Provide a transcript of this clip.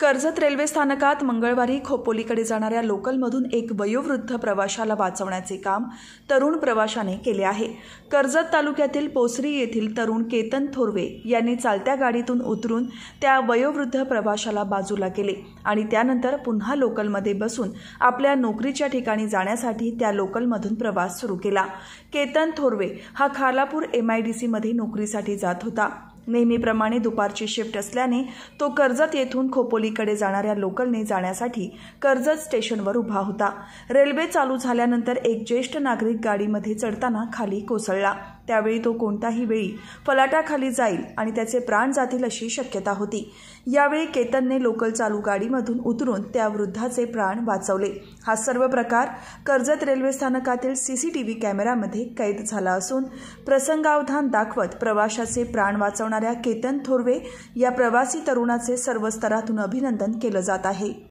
Karjat railway स्थानकात मंगळवारी खोपोलीकडे जाणाऱ्या लोकलमधून एक वयोवृद्ध प्रवाशाला वाचवण्याचे काम तरुण प्रवाशाने केले आहे कर्जत तालुक्यातील पोसरी येथील तरुण केतन थोरवे यांनी चालत्या गाडीतून उतरून त्या वयोवृद्ध प्रवाशाला बाजूला केले आणि त्यानंतर पुन्हा लोकलमध्ये बसून आपल्या नोकरीच्या ठिकाणी जाण्यासाठी त्या लोकलमधून प्रवास सुरू केला केतन थोरवे हा खालापूर एमआयडीसीमध्ये नोकरीसाठी जात होता नेहमीप्रमाणे दुपारची शिफ्ट असल्याने तो कर्जत येथून खोपोलीकडे जाणाऱ्या लोकलने जाण्यासाठी कर्जत स्टेशनवर उभा होता रेल्वे चालू झाल्यानंतर एक ज्येष्ठ नागरिक गाडीमध्ये चढताना खाली कोसळला त्यावेळी तो कोणताही वेळी फलाटाखाली जाईल आणि त्याचे प्राण जातील अशी शक्यता होती यावेळी केतनने लोकल चालू गाडीमधून उतरून त्या वृद्धाचे प्राण वाचवले हा सर्व प्रकार कर्जत रेल्वे स्थानकातील सीसीटीव्ही कॅमेऱ्यामध्ये कैद झाला असून प्रसंगावधान दाखवत प्रवाशाचे प्राण वाचवणाऱ्या केतन थोरवे या प्रवासी तरुणाचे सर्व स्तरातून अभिनंदन केलं जात आहे